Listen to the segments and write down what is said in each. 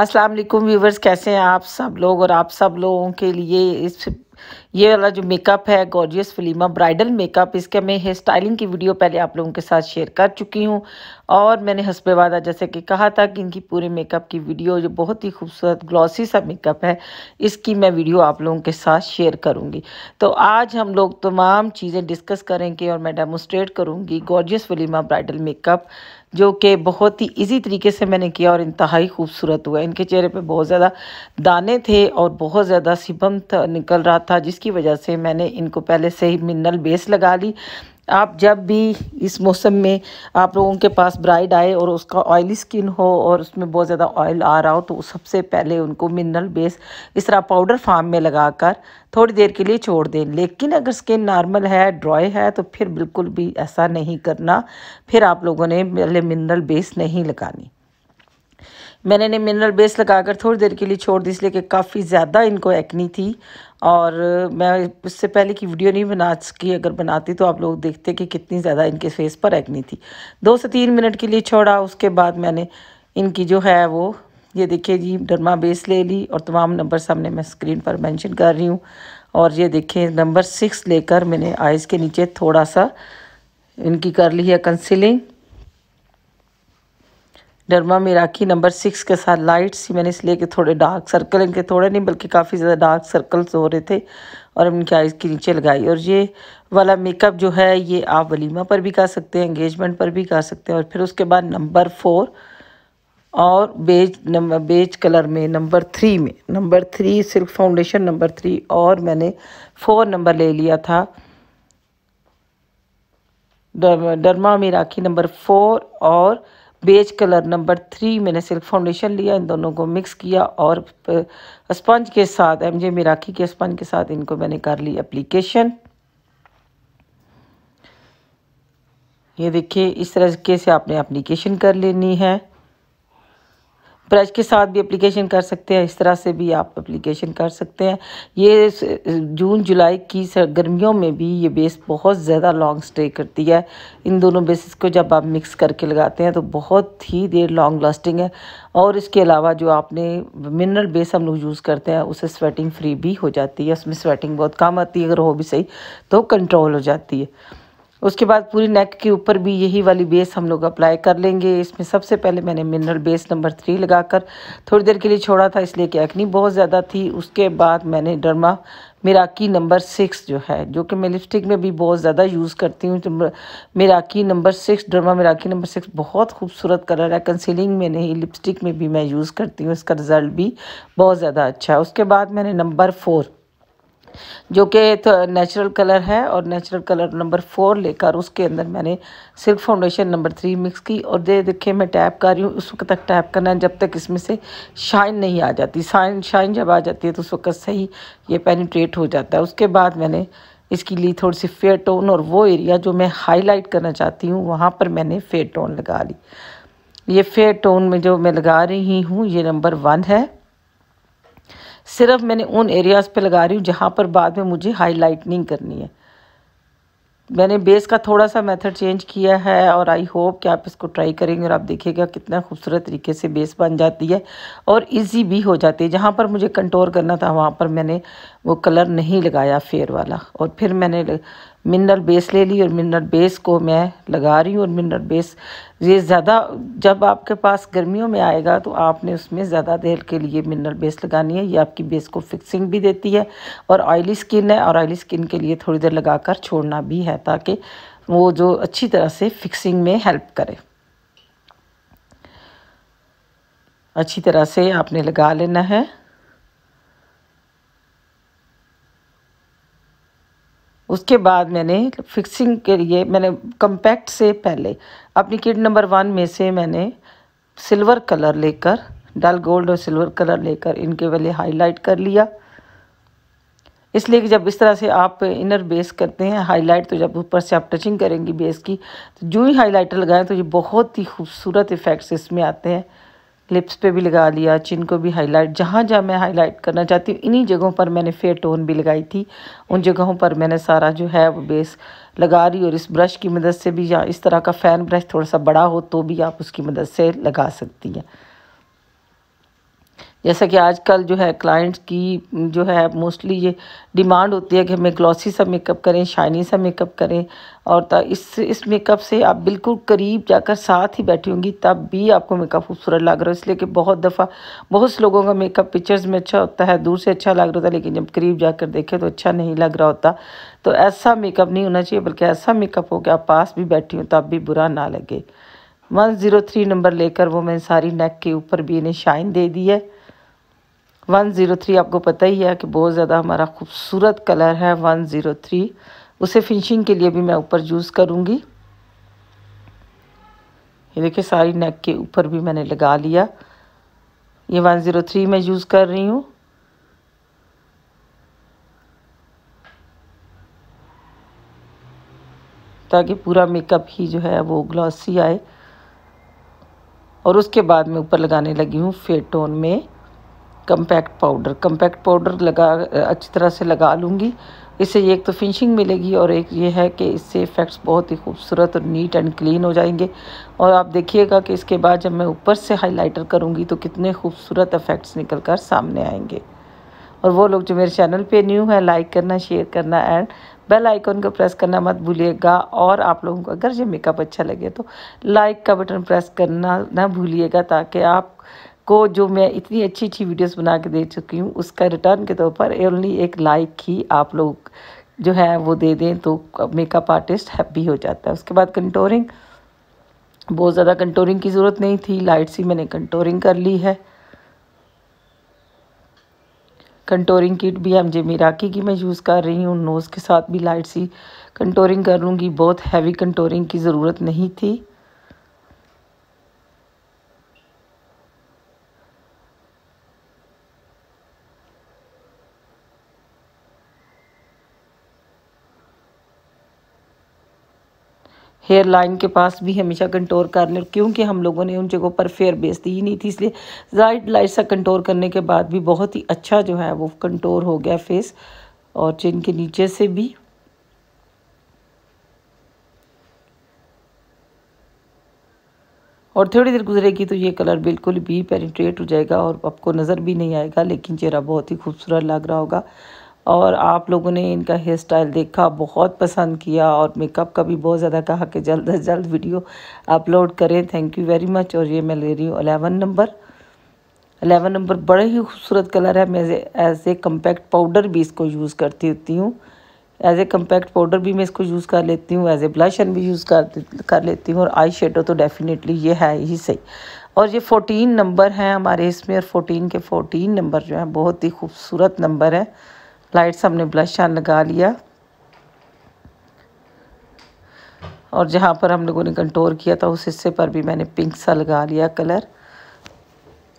अस्सलाम वालेकुम व्यूवर्स कैसे हैं आप सब लोग और आप सब लोगों के लिए इस ये वाला जो मेकअप है गॉर्जियस फिलीमा ब्राइडल मेकअप इसके मैं हेयर स्टाइलिंग की वीडियो पहले आप लोगों के साथ शेयर कर चुकी हूँ और मैंने हंसपे वादा जैसे कि कहा था कि इनकी पूरे मेकअप की वीडियो जो बहुत ही खूबसूरत ग्लॉसी सा मेकअप है इसकी मैं वीडियो आप लोगों के साथ शेयर करूँगी तो आज हम लोग तमाम चीज़ें डिस्कस करेंगे और मैं डेमोस्ट्रेट करूँगी गॉर्जियस फिलीमा ब्राइडल मेकअप जो कि बहुत ही इजी तरीके से मैंने किया और इंतहाई खूबसूरत हुआ इनके चेहरे पे बहुत ज़्यादा दाने थे और बहुत ज़्यादा सिबम निकल रहा था जिसकी वजह से मैंने इनको पहले से ही मिनरल बेस लगा ली आप जब भी इस मौसम में आप लोगों के पास ब्राइड आए और उसका ऑयली स्किन हो और उसमें बहुत ज़्यादा ऑयल आ रहा हो तो सबसे पहले उनको मिनरल बेस इस तरह पाउडर फार्म में लगाकर थोड़ी देर के लिए छोड़ दें लेकिन अगर स्किन नॉर्मल है ड्राई है तो फिर बिल्कुल भी ऐसा नहीं करना फिर आप लोगों ने पहले मिनरल बेस नहीं लगानी मैंने इन्हें मिनरल बेस लगाकर थोड़ी देर के लिए छोड़ दी इसलिए कि काफ़ी ज़्यादा इनको एक्नी थी और मैं उससे पहले की वीडियो नहीं बना सकी अगर बनाती तो आप लोग देखते कि कितनी ज़्यादा इनके फेस पर एक्नी थी दो से तीन मिनट के लिए छोड़ा उसके बाद मैंने इनकी जो है वो ये देखिए जी डरमा बेस ले ली और तमाम नंबर सामने मैं स्क्रीन पर मैंशन कर रही हूँ और ये देखिए नंबर सिक्स लेकर मैंने आइज़ के नीचे थोड़ा सा इनकी कर ली है कंसिलिंग डरमा में नंबर सिक्स के साथ लाइट्स मैंने इसलिए कि थोड़े डार्क सर्कल इनके थोड़े नहीं बल्कि काफ़ी ज़्यादा डार्क सर्कल्स हो रहे थे और इनकी आइज़ के नीचे लगाई और ये वाला मेकअप जो है ये आप वलीमा पर भी कर सकते हैं एंगेजमेंट पर भी कर सकते हैं और फिर उसके बाद नंबर फोर और बेज नंबर बेज कलर में नंबर थ्री में number three silk foundation number three और मैंने फोर नंबर ले लिया था डरमा में नंबर फोर और बेज कलर नंबर थ्री मैंने सिल्क फाउंडेशन लिया इन दोनों को मिक्स किया और स्पंज के साथ एम जे मिराखी के स्पंज के साथ इनको मैंने कर ली एप्लीकेशन ये देखिए इस तरह के से आपने एप्लीकेशन कर लेनी है ब्रश के साथ भी एप्लीकेशन कर सकते हैं इस तरह से भी आप एप्लीकेशन कर सकते हैं ये जून जुलाई की गर्मियों में भी ये बेस बहुत ज़्यादा लॉन्ग स्टे करती है इन दोनों बेसिस को जब आप मिक्स करके लगाते हैं तो बहुत ही देर लॉन्ग लास्टिंग है और इसके अलावा जो आपने मिनरल बेस हम लोग यूज़ करते हैं उसे स्वेटिंग फ्री भी हो जाती है उसमें स्वेटिंग बहुत कम आती है अगर हो भी सही तो कंट्रोल हो जाती है उसके बाद पूरी नेक के ऊपर भी यही वाली बेस हम लोग अप्लाई कर लेंगे इसमें सबसे पहले मैंने मिनरल बेस नंबर थ्री लगाकर थोड़ी देर के लिए छोड़ा था इसलिए कि एक्नी बहुत ज़्यादा थी उसके बाद मैंने डरमा मेराकी नंबर सिक्स जो है जो कि मैं लिपस्टिक में भी बहुत ज़्यादा यूज़ करती हूँ तो Meraki number six derma Meraki number six बहुत खूबसूरत कलर है कंसीलिंग में नहीं लिपस्टिक में भी मैं यूज़ करती हूँ इसका रिज़ल्ट भी बहुत ज़्यादा अच्छा है उसके बाद मैंने नंबर फोर जो कि नेचुरल कलर है और नेचुरल कलर नंबर फोर लेकर उसके अंदर मैंने silk foundation number three mix की और दे देखिए मैं टैप कर रही हूँ उस वक्त तक टैप करना है जब तक इसमें से शाइन नहीं आ जाती शाइन शाइन जब आ जाती है तो उस वक्त सही ये पेनिट्रेट हो जाता है उसके बाद मैंने इसके लिए थोड़ी सी फेयर टोन और वो एरिया जो मैं हाईलाइट करना चाहती हूँ वहाँ पर मैंने फेयर टोन लगा ली ये फेयर टोन में जो मैं लगा रही हूँ ये नंबर वन है सिर्फ मैंने उन एरियाज़ पे लगा रही हूँ जहाँ पर बाद में मुझे हाईलाइटनिंग करनी है मैंने बेस का थोड़ा सा मेथड चेंज किया है और आई होप कि आप इसको ट्राई करेंगे और आप देखिएगा कितना खूबसूरत तरीके से बेस बन जाती है और इजी भी हो जाती है जहाँ पर मुझे कंट्रोल करना था वहाँ पर मैंने वो कलर नहीं लगाया फेयर वाला और फिर मैंने मिनरल बेस ले ली और मिनरल बेस को मैं लगा रही हूँ और मिनरल बेस ये ज़्यादा जब आपके पास गर्मियों में आएगा तो आपने उसमें ज़्यादा देर के लिए मिनरल बेस लगानी है ये आपकी बेस को फिक्सिंग भी देती है और ऑयली स्किन है और ऑयली स्किन के लिए थोड़ी देर लगा कर छोड़ना भी है ताकि वो जो अच्छी तरह से फिक्सिंग में हेल्प करे अच्छी तरह से आपने लगा लेना है उसके बाद मैंने फिक्सिंग के लिए मैंने कम्पैक्ट से पहले अपनी किट नंबर वन में से मैंने सिल्वर कलर लेकर डल गोल्ड और सिल्वर कलर लेकर इनके वाले हाईलाइट कर लिया इसलिए कि जब इस तरह से आप इनर बेस करते हैं हाईलाइट तो जब ऊपर से आप टचिंग करेंगी बेस की तो जो ही हाईलाइटर लगाएं तो ये बहुत ही खूबसूरत इफ़ेक्ट्स इसमें आते हैं लिप्स पे भी लगा लिया चिन को भी हाईलाइट जहाँ जहाँ मैं हाईलाइट करना चाहती हूँ इन्हीं जगहों पर मैंने फेयर टोन भी लगाई थी उन जगहों पर मैंने सारा जो है वो बेस लगा रही और इस ब्रश की मदद से भी या इस तरह का फ़ैन ब्रश थोड़ा सा बड़ा हो तो भी आप उसकी मदद से लगा सकती हैं जैसा कि आजकल जो है क्लाइंट्स की जो है मोस्टली ये डिमांड होती है कि हमें ग्लॉसी सा मेकअप करें शाइनी सा मेकअप करें और इस इस मेकअप से आप बिल्कुल करीब जाकर साथ ही बैठी होंगी तब भी आपको मेकअप खूबसूरत लग रहा हो इसलिए कि बहुत दफ़ा बहुत से लोगों का मेकअप पिक्चर्स में अच्छा होता है दूर से अच्छा लग रहा होता है लेकिन जब करीब जाकर देखें तो अच्छा नहीं लग रहा होता तो ऐसा मेकअप नहीं होना चाहिए बल्कि ऐसा मेकअप हो कि आप पास भी बैठी हो तब भी बुरा ना लगे वन ज़ीरो थ्री नंबर लेकर वो मैंने सारी नेक के ऊपर भी इन्हें शाइन दे दी है वन ज़ीरो थ्री आपको पता ही है कि बहुत ज़्यादा हमारा खूबसूरत कलर है वन ज़ीरो थ्री उसे फिनिशिंग के लिए भी मैं ऊपर यूज़ करूँगी ये देखिए सारी नेक के ऊपर भी मैंने लगा लिया ये वन ज़ीरो थ्री मैं यूज़ कर रही हूँ ताकि पूरा मेकअप ही जो है वो ग्लॉसी आए और उसके बाद मैं ऊपर लगाने लगी हूँ टोन में कम्पैक्ट पाउडर कम्पैक्ट पाउडर लगा अच्छी तरह से लगा लूँगी इससे एक तो फिनिशिंग मिलेगी और एक ये है कि इससे इफ़ेक्ट्स बहुत ही खूबसूरत और नीट एंड क्लीन हो जाएंगे और आप देखिएगा कि इसके बाद जब मैं ऊपर से हाइलाइटर करूँगी तो कितने खूबसूरत इफ़ेक्ट्स निकल कर सामने आएंगे और वो लोग जो मेरे चैनल पे न्यू हैं लाइक करना शेयर करना एंड बेल आइकन को प्रेस करना मत भूलिएगा और आप लोगों को अगर ये मेकअप अच्छा लगे तो लाइक का बटन प्रेस करना ना भूलिएगा ताकि आप को जो मैं इतनी अच्छी अच्छी वीडियोस बना के दे चुकी हूँ उसका रिटर्न के तौर पर ओनली एक लाइक ही आप लोग जो है वो दे दें तो मेकअप आर्टिस्ट हैप्पी हो जाता है उसके बाद कंटोरिंग बहुत ज़्यादा कंटोरिंग की ज़रूरत नहीं थी लाइट सी मैंने कंटोरिंग कर ली है कंटोरिंग किट भी एम जे मीराकी की मैं यूज़ कर रही हूँ नोज़ के साथ भी लाइट सी कंटोरिंग कर लूँगी बहुत हैवी कंटोरिंग की ज़रूरत नहीं थी हेयर लाइन के पास भी हमेशा कंट्रोल कर लें क्योंकि हम लोगों ने उन जगहों पर फेयर बेस दी ही नहीं थी इसलिए लाइट लाइट सा कंट्रोल करने के बाद भी बहुत ही अच्छा जो है वो कंट्रोल हो गया फेस और चिन के नीचे से भी और थोड़ी देर गुजरेगी तो ये कलर बिल्कुल भी पेनिट्रेट हो जाएगा और आपको नज़र भी नहीं आएगा लेकिन चेहरा बहुत ही खूबसूरत लग रहा होगा और आप लोगों ने इनका हेयर स्टाइल देखा बहुत पसंद किया और मेकअप का भी बहुत ज़्यादा कहा कि जल्द अज जल्द वीडियो अपलोड करें थैंक यू वेरी मच और ये मैं ले रही हूँ अलेवन नंबर अलेवन नंबर बड़े ही खूबसूरत कलर है मैं एज ए कम्पैक्ट पाउडर भी इसको यूज़ करती होती हूँ एज ए कम्पैक्ट पाउडर भी मैं इसको यूज़ कर लेती हूँ एज ए ब्लशन भी यूज़ कर कर लेती हूँ और आई शेडो तो डेफ़िनेटली ये है ही सही और ये फोटीन नंबर हैं हमारे इसमें और फोटीन के फोटीन नंबर जो हैं बहुत ही खूबसूरत नंबर है लाइट हमने ब्लश ऑन लगा लिया और जहाँ पर हम लोगों ने कंटोर किया था उस हिस्से पर भी मैंने पिंक सा लगा लिया कलर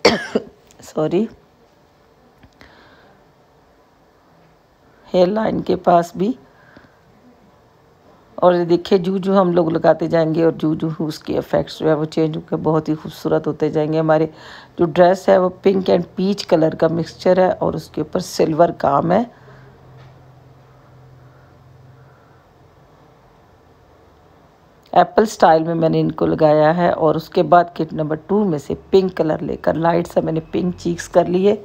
सॉरी हेयर लाइन के पास भी और ये देखिए जू जू हम लोग लगाते जाएंगे और जू जू उसके इफ़ेक्ट्स जो है वो चेंज होकर बहुत ही खूबसूरत होते जाएंगे हमारे जो ड्रेस है वो पिंक एंड पीच कलर का मिक्सचर है और उसके ऊपर सिल्वर काम है एप्पल स्टाइल में मैंने इनको लगाया है और उसके बाद किट नंबर टू में से पिंक कलर लेकर लाइट सा मैंने पिंक चीक्स कर लिए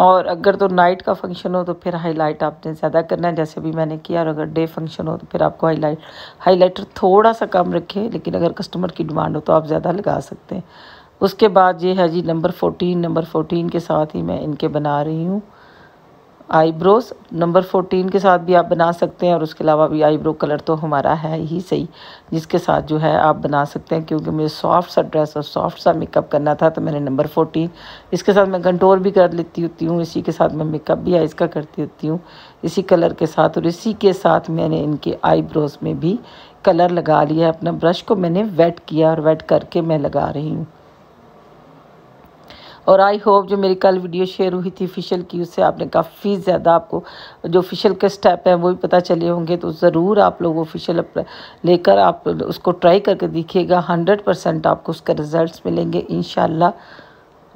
और अगर तो नाइट का फंक्शन हो तो फिर हाईलाइट आपने ज़्यादा करना है जैसे भी मैंने किया और अगर डे फंक्शन हो तो फिर आपको हाईलाइट हाईलाइटर थोड़ा सा कम रखें लेकिन अगर कस्टमर की डिमांड हो तो आप ज़्यादा लगा सकते हैं उसके बाद ये है जी नंबर फोटीन नंबर फोटीन के साथ ही मैं इनके बना रही हूँ आईब्रोज नंबर फोर्टीन के साथ भी आप बना सकते हैं और उसके अलावा भी आईब्रो कलर तो हमारा है ही सही जिसके साथ जो है आप बना सकते हैं क्योंकि मुझे सॉफ्ट सा ड्रेस और सॉफ्ट सा मेकअप करना था तो मैंने नंबर फोर्टीन इसके साथ मैं कंटोर भी कर लेती होती हूँ इसी के साथ मैं मेकअप भी आइज़ का करती होती हूँ इसी कलर के साथ और इसी के साथ मैंने इनके आईब्रोज में भी कलर लगा लिया अपना ब्रश को मैंने वेट किया और वेट करके मैं लगा रही हूँ और आई होप जो मेरी कल वीडियो शेयर हुई थी फिशल की उससे आपने काफ़ी ज़्यादा आपको जो फिशल के स्टेप हैं वो भी पता चले होंगे तो ज़रूर आप लोग वो फिशल लेकर आप उसको ट्राई करके देखिएगा हंड्रेड परसेंट आपको उसका रिज़ल्ट मिलेंगे इन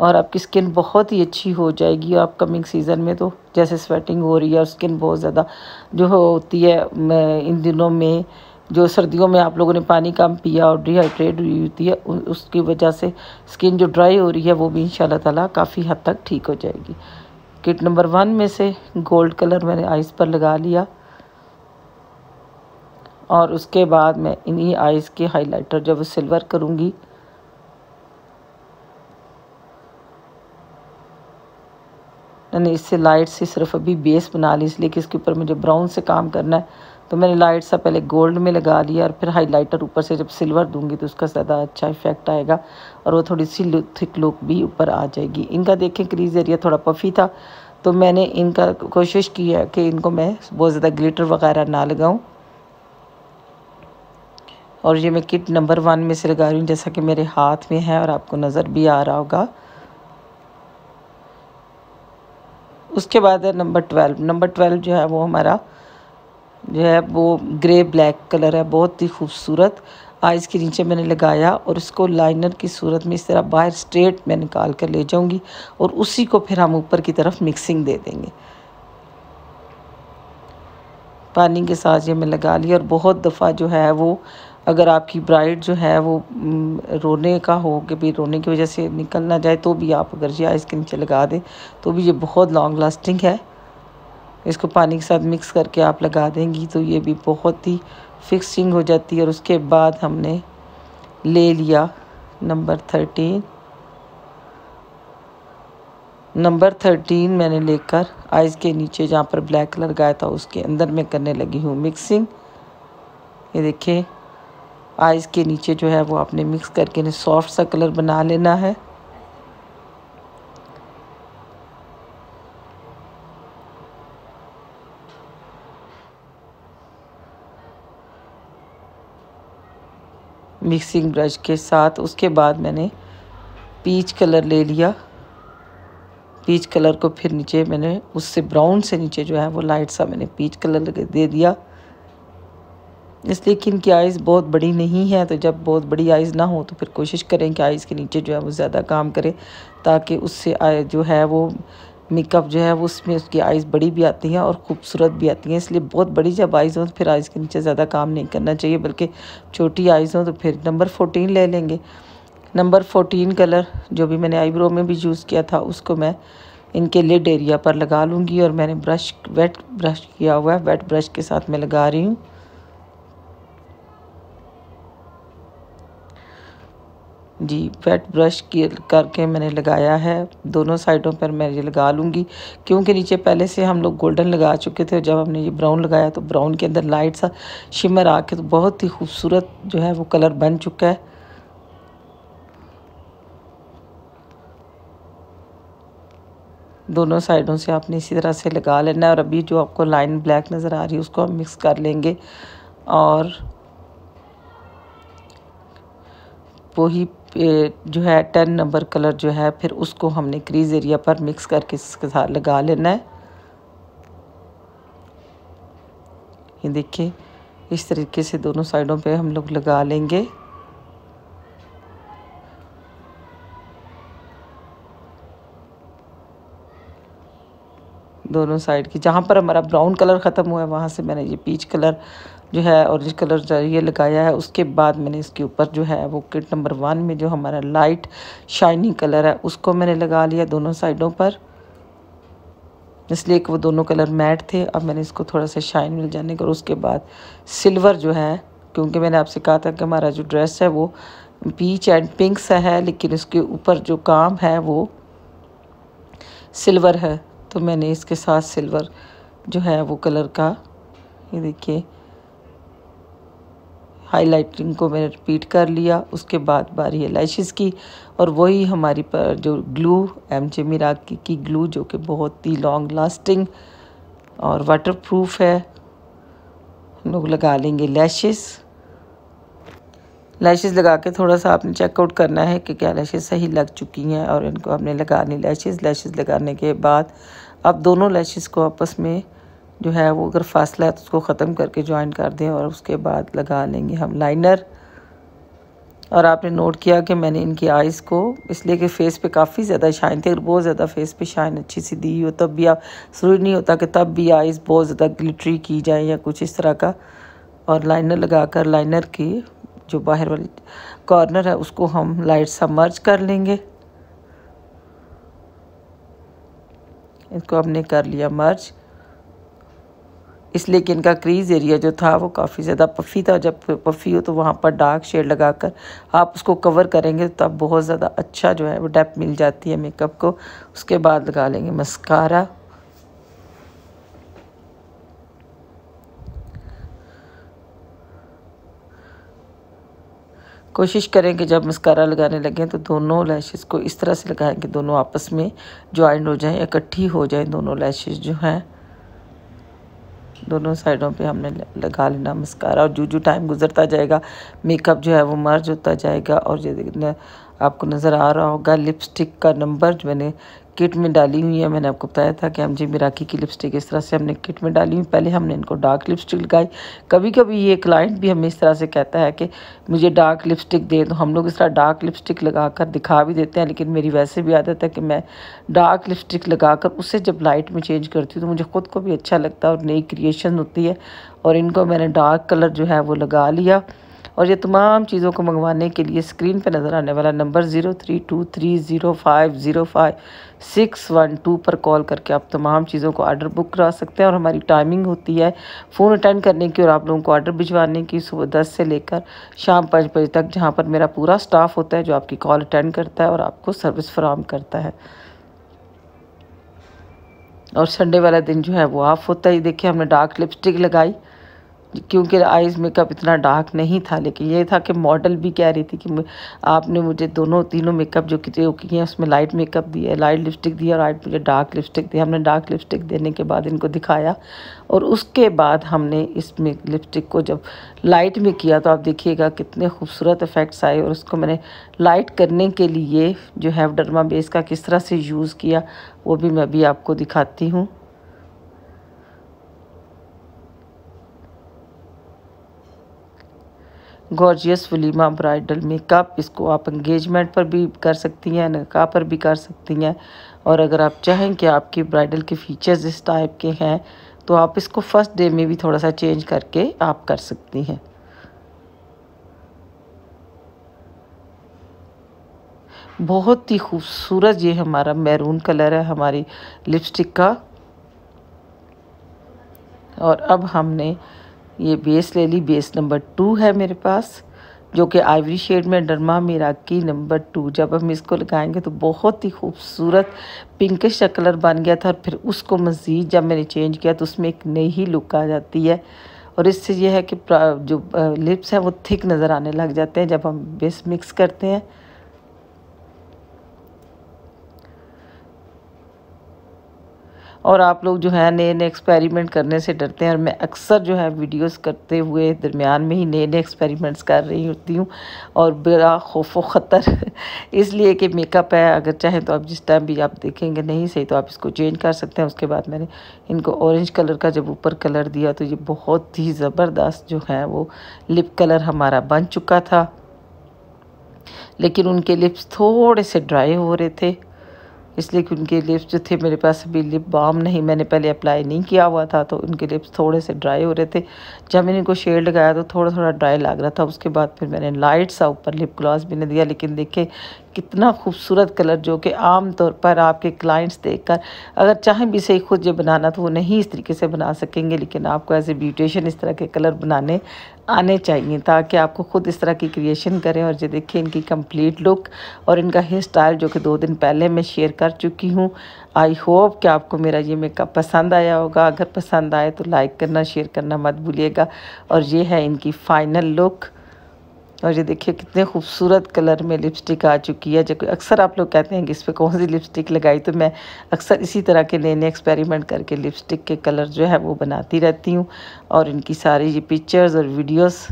और आपकी स्किन बहुत ही अच्छी हो जाएगी और अपकमिंग सीज़न में तो जैसे स्वेटिंग हो रही है और स्किन बहुत ज़्यादा जो होती है इन दिनों में जो सर्दियों में आप लोगों ने पानी कम पिया और डिहाइड्रेट हुई होती है उसकी वजह से स्किन जो ड्राई हो रही है वो भी इन ताला काफ़ी हद तक ठीक हो जाएगी किट नंबर वन में से गोल्ड कलर मैंने आइज़ पर लगा लिया और उसके बाद मैं इन्हीं आइज़ के हाइलाइटर जब सिल्वर करूँगी मैंने इससे लाइट से सिर्फ अभी बेस बना ली इसलिए कि इसके ऊपर मुझे ब्राउन से काम करना है तो मैंने लाइट सा पहले गोल्ड में लगा लिया और फिर हाइलाइटर ऊपर से जब सिल्वर दूंगी तो उसका ज़्यादा अच्छा इफेक्ट आएगा और वो थोड़ी सी थिक लुक भी ऊपर आ जाएगी इनका देखें क्रीज एरिया थोड़ा पफी था तो मैंने इनका कोशिश की है कि इनको मैं बहुत ज़्यादा ग्लिटर वगैरह ना लगाऊँ और ये मैं किट नंबर वन में से लगा रही हूँ जैसा कि मेरे हाथ में है और आपको नज़र भी आ रहा होगा उसके बाद है नंबर ट्वेल्व नंबर ट्वेल्व जो है वो हमारा जो है वो ग्रे ब्लैक कलर है बहुत ही खूबसूरत आइज़ के नीचे मैंने लगाया और इसको लाइनर की सूरत में इस तरह बाहर स्ट्रेट मैं निकाल कर ले जाऊंगी और उसी को फिर हम ऊपर की तरफ मिक्सिंग दे देंगे पानी के साथ ये मैं लगा लिया और बहुत दफ़ा जो है वो अगर आपकी ब्राइड जो है वो रोने का हो कि भी रोने की वजह से निकल ना जाए तो भी आप अगर ये आइस के नीचे लगा दें तो भी ये बहुत लॉन्ग लास्टिंग है इसको पानी के साथ मिक्स करके आप लगा देंगी तो ये भी बहुत ही फिक्सिंग हो जाती है और उसके बाद हमने ले लिया नंबर थर्टीन नंबर थर्टीन मैंने लेकर आइज़ के नीचे जहाँ पर ब्लैक कलर गाया था उसके अंदर मैं करने लगी हूँ मिक्सिंग ये देखिए आइज़ के नीचे जो है वो आपने मिक्स करके सॉफ्ट सा कलर बना लेना है मिक्सिंग ब्रश के साथ उसके बाद मैंने पीच कलर ले लिया पीच कलर को फिर नीचे मैंने उससे ब्राउन से नीचे जो है वो लाइट सा मैंने पीच कलर दे दिया इसलिए कि इनकी आइज़ बहुत बड़ी नहीं है तो जब बहुत बड़ी आइज़ ना हो तो फिर कोशिश करें कि आइज़ के नीचे जो है वो ज़्यादा काम करें ताकि उससे जो है वो मेकअप जो है वो उसमें उसकी आइज़ बड़ी भी आती हैं और ख़ूबसूरत भी आती हैं इसलिए बहुत बड़ी जब आइज़ हो तो फिर आइज़ के नीचे ज़्यादा काम नहीं करना चाहिए बल्कि छोटी आइज़ हो तो फिर नंबर फोटीन ले लेंगे नंबर फोटीन कलर जो भी मैंने आईब्रो में भी यूज़ किया था उसको मैं इनके लिड एरिया पर लगा लूँगी और मैंने ब्रश वेट ब्रश किया हुआ है वेट ब्रश के साथ मैं लगा रही हूँ जी वेट ब्रश करके मैंने लगाया है दोनों साइडों पर मैं ये लगा लूँगी क्योंकि नीचे पहले से हम लोग गोल्डन लगा चुके थे जब हमने ये ब्राउन लगाया तो ब्राउन के अंदर लाइट सा शिमर आके तो बहुत ही खूबसूरत जो है वो कलर बन चुका है दोनों साइडों से आपने इसी तरह से लगा लेना है और अभी जो आपको लाइन ब्लैक नज़र आ रही है उसको हम मिक्स कर लेंगे और वही जो है टेन नंबर कलर जो है फिर उसको हमने क्रीज एरिया पर मिक्स करके इसके साथ लगा लेना है ये देखिए इस तरीके से दोनों साइडों पे हम लोग लगा लेंगे दोनों साइड की जहाँ पर हमारा ब्राउन कलर ख़त्म हुआ है वहाँ से मैंने ये पीच कलर जो है ऑरेंज कलर ये लगाया है उसके बाद मैंने इसके ऊपर जो है वो किट नंबर वन में जो हमारा लाइट शाइनिंग कलर है उसको मैंने लगा लिया दोनों साइडों पर इसलिए कि वो दोनों कलर मैट थे अब मैंने इसको थोड़ा सा शाइन मिल जाने का और उसके बाद सिल्वर जो है क्योंकि मैंने आपसे कहा था कि हमारा जो ड्रेस है वो पीच एंड पिंक सा है लेकिन उसके ऊपर जो काम है वो सिल्वर है तो मैंने इसके साथ सिल्वर जो है वो कलर का ये देखिए हाइलाइटिंग को मैंने रिपीट कर लिया उसके बाद बारी है लैशेस की और वही हमारी पर जो ग्लू एम जे मीरा की, की ग्लू जो कि बहुत ही लॉन्ग लास्टिंग और वाटर प्रूफ है हम लोग लगा लेंगे लैशेस लैशेस लगा के थोड़ा सा आपने चेकआउट करना है कि क्या लैशेस सही लग चुकी हैं और इनको हमने लगा ली लैशेस लैशेस लगाने के बाद अब दोनों लैशेस को आपस में जो है वो अगर फासला है तो उसको ख़त्म करके ज्वाइन कर दें और उसके बाद लगा लेंगे हम लाइनर और आपने नोट किया कि मैंने इनकी आइज़ को इसलिए कि फ़ेस पे काफ़ी ज़्यादा शाइन थी अगर बहुत ज़्यादा फ़ेस पे शाइन अच्छी सी दी हो तब भी आप ज़रूरी नहीं होता कि तब भी आइज़ बहुत ज़्यादा ग्लिटरी की जाए या कुछ इस तरह का और लाइनर लगा कर लाइनर की जो बाहर वाली कॉर्नर है उसको हम लाइट सा मर्ज कर लेंगे इसको हमने कर लिया मर्ज इसलिए कि इनका क्रीज़ एरिया जो था वो काफ़ी ज़्यादा पफ़ी था जब पफ़ी हो तो वहाँ पर डार्क शेड लगाकर आप उसको कवर करेंगे तब बहुत ज़्यादा अच्छा जो है वो डेप मिल जाती है मेकअप को उसके बाद लगा लेंगे मस्कारा कोशिश करें कि जब मस्कारा लगाने लगें तो दोनों लैशेस को इस तरह से लगाएं कि दोनों आपस में ज्वाइन हो जाएं इकट्ठी हो जाएं दोनों लैशेस जो हैं दोनों साइडों पे हमने लगा लेना मस्कारा और जो जो टाइम गुजरता जाएगा मेकअप जो है वो मर्ज होता जाएगा और ये आपको नज़र आ रहा होगा लिपस्टिक का नंबर जो मैंने किट में डाली हुई है मैंने आपको बताया था कि हम जी मिराकी की लिपस्टिक इस तरह से हमने किट में डाली हुई पहले हमने इनको डार्क लिपस्टिक लगाई कभी कभी ये क्लाइंट भी हमें इस तरह से कहता है कि मुझे डार्क लिपस्टिक दे तो हम लोग इस तरह डार्क लिपस्टिक लगा कर दिखा भी देते हैं लेकिन मेरी वैसे भी आदत है कि मैं डार्क लिपस्टिक लगा कर उसे जब लाइट में चेंज करती हूँ तो मुझे ख़ुद को भी अच्छा लगता है और नई क्रिएशन होती है और इनको मैंने डार्क कलर जो है वो लगा लिया और ये तमाम चीज़ों को मंगवाने के लिए स्क्रीन पर नज़र आने वाला number zero three two three zero five zero five six one two पर कॉल करके आप तमाम चीज़ों को आर्डर बुक करा सकते हैं और हमारी टाइमिंग होती है फ़ोन अटेंड करने की और आप लोगों को आर्डर भिजवाने की सुबह दस से लेकर शाम पाँच बजे तक जहाँ पर मेरा पूरा स्टाफ होता है जो आपकी कॉल अटेंड करता है और आपको सर्विस फ्राहम करता है और संडे वाला दिन जो है वो ऑफ होता ही देखिए हमने डार्क लिपस्टिक लगाई क्योंकि आइज़ मेकअप इतना डार्क नहीं था लेकिन ये था कि मॉडल भी कह रही थी कि आपने मुझे दोनों तीनों मेकअप जो किए किए हैं उसमें लाइट मेकअप दिया लाइट लिपस्टिक दिया और आइट मुझे डार्क लिपस्टिक दी हमने डार्क लिपस्टिक देने के बाद इनको दिखाया और उसके बाद हमने इस लिपस्टिक को जब लाइट में किया तो आप देखिएगा कितने खूबसूरत इफ़ेक्ट्स आए और उसको मैंने लाइट करने के लिए जो है डरमा बेस का किस तरह से यूज़ किया वो भी मैं अभी आपको दिखाती हूँ गॉर्जियस वलीमा ब्राइडल मेकअप इसको आप इंगेजमेंट पर भी कर सकती हैं नका पर भी कर सकती हैं और अगर आप चाहें कि आपकी ब्राइडल के फीचर्स इस टाइप के हैं तो आप इसको फर्स्ट डे में भी थोड़ा सा चेंज करके आप कर सकती हैं बहुत ही खूबसूरत ये हमारा मैरून कलर है हमारी लिपस्टिक का और अब हमने ये बेस ले ली बेस नंबर टू है मेरे पास जो कि आइवरी शेड में डरमा मीरा की नंबर टू जब हम इसको लगाएंगे तो बहुत ही खूबसूरत पिंकिश सा कलर बन गया था और फिर उसको मज़ीद जब मैंने चेंज किया तो उसमें एक नई ही लुक आ जाती है और इससे यह है कि जो लिप्स हैं वो थिक नज़र आने लग जाते हैं जब हम बेस मिक्स करते हैं और आप लोग जो है नए नए एक्सपेरिमेंट करने से डरते हैं और मैं अक्सर जो है वीडियोस करते हुए दरमियान में ही नए नए एक्सपेरिमेंट्स कर रही होती हूँ और बड़ा खौफ ख़तर इसलिए कि मेकअप है अगर चाहें तो आप जिस टाइम भी आप देखेंगे नहीं सही तो आप इसको चेंज कर सकते हैं उसके बाद मैंने इनको ऑरेंज कलर का जब ऊपर कलर दिया तो ये बहुत ही ज़बरदस्त जो है वो लिप कलर हमारा बन चुका था लेकिन उनके लिप्स थोड़े से ड्राई हो रहे थे इसलिए कि उनके लिप्स जो थे मेरे पास अभी लिप बाम नहीं मैंने पहले अप्लाई नहीं किया हुआ था तो उनके लिप्स थोड़े से ड्राई हो रहे थे जब मैंने इनको शेड लगाया तो थोड़ा थोड़ा ड्राई लग रहा था उसके बाद फिर मैंने लाइट सा ऊपर लिप ग्लॉस भी नहीं दिया लेकिन देखे कितना खूबसूरत कलर जो कि आम तौर पर आपके क्लाइंट्स देखकर अगर चाहें भी सही खुद जो बनाना तो वो नहीं इस तरीके से बना सकेंगे लेकिन आपको एज ए ब्यूटिशन इस तरह के कलर बनाने आने चाहिए ताकि आपको ख़ुद इस तरह की क्रिएशन करें और ये देखिए इनकी कंप्लीट लुक और इनका हेयर स्टाइल जो कि दो दिन पहले मैं शेयर कर चुकी हूँ आई होप कि आपको मेरा ये मेकअप पसंद आया होगा अगर पसंद आए तो लाइक करना शेयर करना मत भूलिएगा और ये है इनकी फ़ाइनल लुक तो ये देखिए कितने खूबसूरत कलर में लिपस्टिक आ चुकी है जब अक्सर आप लोग कहते हैं कि इस पर कौन सी लिपस्टिक लगाई तो मैं अक्सर इसी तरह के नए नए एक्सपेरिमेंट करके लिपस्टिक के कलर जो है वो बनाती रहती हूँ और इनकी सारी ये पिक्चर्स और वीडियोस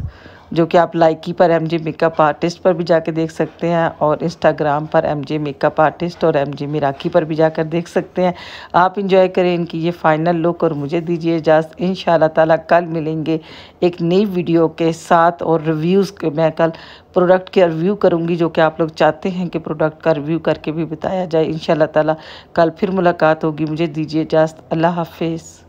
जो कि आप लाइकी पर एम मेकअप आर्टिस्ट पर भी जाके देख सकते हैं और इंस्टाग्राम पर एम मेकअप आर्टिस्ट और एम मिराकी पर भी जाकर देख सकते हैं आप इंजॉय करें इनकी ये फ़ाइनल लुक और मुझे दीजिए इजाज़त इन ताला कल मिलेंगे एक नई वीडियो के साथ और रिव्यूज़ के मैं कल प्रोडक्ट के रिव्यू करूँगी जो कि आप लोग चाहते हैं कि प्रोडक्ट का रिव्यू करके भी बताया जाए इन ताला कल फिर मुलाकात होगी मुझे दीजिए इजाज़त अल्लाह हाफिज़